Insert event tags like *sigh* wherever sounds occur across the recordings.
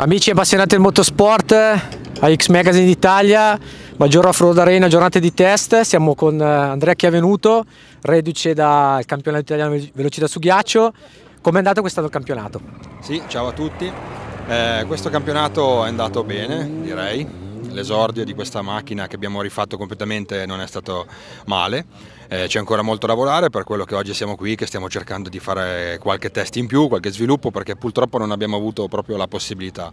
Amici appassionati del motorsport, eh, a X Magazine d'Italia, Maggior Off-Road Arena, giornate di test, siamo con eh, Andrea Chiavenuto, reduce dal campionato italiano velocità su ghiaccio. Come è andato quest'anno il campionato? Sì, ciao a tutti. Eh, questo campionato è andato bene, direi l'esordio di questa macchina che abbiamo rifatto completamente non è stato male, eh, c'è ancora molto da lavorare per quello che oggi siamo qui che stiamo cercando di fare qualche test in più, qualche sviluppo perché purtroppo non abbiamo avuto proprio la possibilità.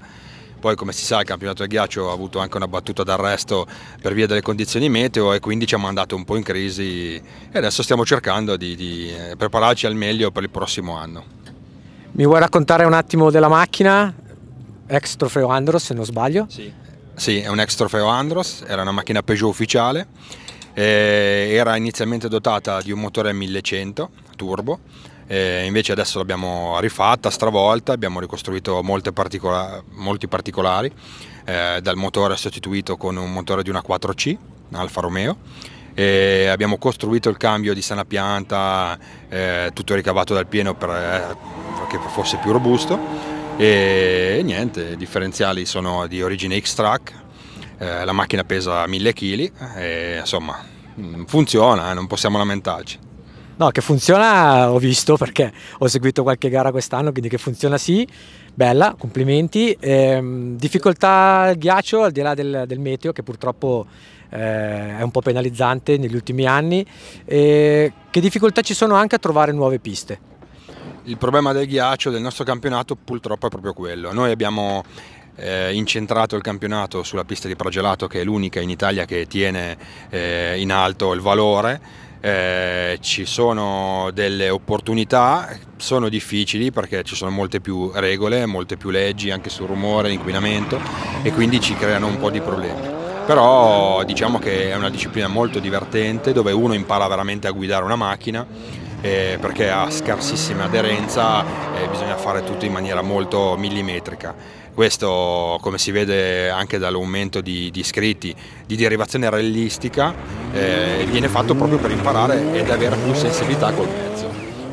Poi come si sa il campionato del ghiaccio ha avuto anche una battuta d'arresto per via delle condizioni meteo e quindi ci ha mandato un po' in crisi e adesso stiamo cercando di, di eh, prepararci al meglio per il prossimo anno. Mi vuoi raccontare un attimo della macchina? Ex trofeo Andros se non sbaglio? Sì. Sì, è un ex trofeo Andros, era una macchina Peugeot ufficiale, eh, era inizialmente dotata di un motore 1100 turbo, eh, invece adesso l'abbiamo rifatta, stravolta, abbiamo ricostruito particola molti particolari, eh, dal motore sostituito con un motore di una 4C, Alfa Romeo, e abbiamo costruito il cambio di sana pianta, eh, tutto ricavato dal pieno perché eh, fosse più robusto e niente, i differenziali sono di origine X-Track, eh, la macchina pesa 1000 kg e insomma mm, funziona, eh, non possiamo lamentarci. No, che funziona ho visto perché ho seguito qualche gara quest'anno, quindi che funziona sì, bella, complimenti. Ehm, difficoltà al ghiaccio al di là del, del meteo che purtroppo eh, è un po' penalizzante negli ultimi anni. E che difficoltà ci sono anche a trovare nuove piste? il problema del ghiaccio del nostro campionato purtroppo è proprio quello. Noi abbiamo eh, incentrato il campionato sulla pista di Pragelato che è l'unica in Italia che tiene eh, in alto il valore. Eh, ci sono delle opportunità, sono difficili perché ci sono molte più regole, molte più leggi anche sul rumore, l'inquinamento e quindi ci creano un po' di problemi però diciamo che è una disciplina molto divertente dove uno impara veramente a guidare una macchina eh, perché ha scarsissima aderenza e eh, bisogna fare tutto in maniera molto millimetrica. Questo come si vede anche dall'aumento di, di iscritti di derivazione rallistica eh, viene fatto proprio per imparare ed avere più sensibilità col mezzo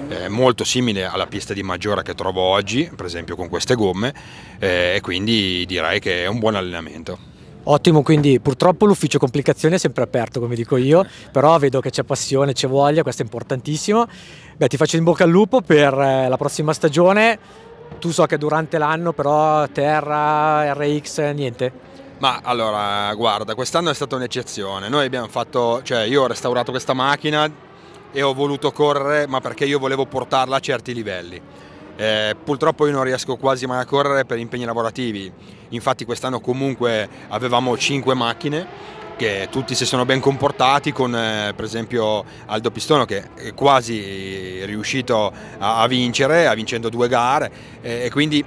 È molto simile alla pista di Maggiora che trovo oggi, per esempio con queste gomme, eh, e quindi direi che è un buon allenamento. Ottimo, quindi purtroppo l'ufficio complicazione è sempre aperto, come dico io, *laughs* però vedo che c'è passione, c'è voglia, questo è importantissimo. Beh, ti faccio in bocca al lupo per eh, la prossima stagione. Tu so che durante l'anno però Terra, RX, niente. Ma allora, guarda, quest'anno è stata un'eccezione. Noi abbiamo fatto, cioè io ho restaurato questa macchina e ho voluto correre, ma perché io volevo portarla a certi livelli eh, purtroppo io non riesco quasi mai a correre per impegni lavorativi, infatti quest'anno comunque avevamo 5 macchine che tutti si sono ben comportati con eh, per esempio Aldo Pistono che è quasi riuscito a, a vincere, a vincendo due gare eh, e quindi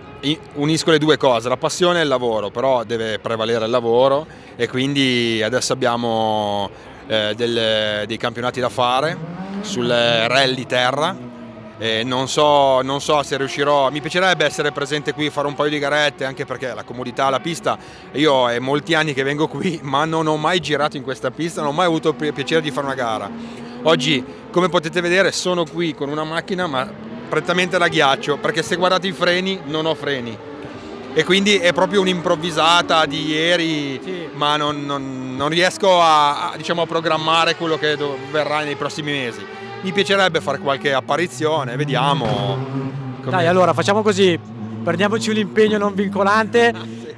unisco le due cose, la passione e il lavoro, però deve prevalere il lavoro e quindi adesso abbiamo eh, del, dei campionati da fare sul rally terra eh, non, so, non, so, se riuscirò, mi piacerebbe essere presente qui, fare un paio di garette, anche perché la comodità, la pista, io è molti anni che vengo qui, *laughs* ma non ho mai girato in questa pista, non ho mai avuto il piacere di fare una gara. Oggi, come potete vedere, sono qui con una macchina, ma prettamente da ghiaccio, perché se guardate i freni, non ho freni. E quindi è proprio un'improvvisata di ieri, sì. ma non, non, non riesco a, a, diciamo, a programmare quello che verrà nei prossimi mesi mi piacerebbe fare qualche apparizione, vediamo. Dai, allora facciamo così, prendiamoci un impegno non vincolante, ah,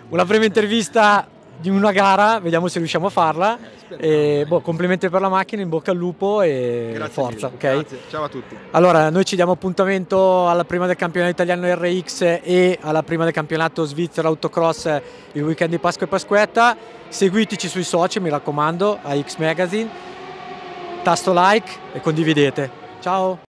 una prima intervista di una gara, vediamo se riusciamo a farla. Eh, e, boh, complimenti per la macchina, in bocca al lupo e Grazie forza. Mille, okay? Grazie. Ciao a tutti. Allora, noi ci diamo appuntamento alla prima del campionato italiano RX e alla prima del campionato svizzero autocross il weekend di Pasqua e Pasquetta. Seguiteci sui social, mi raccomando, a X Magazine tasto like e condividete. Ciao!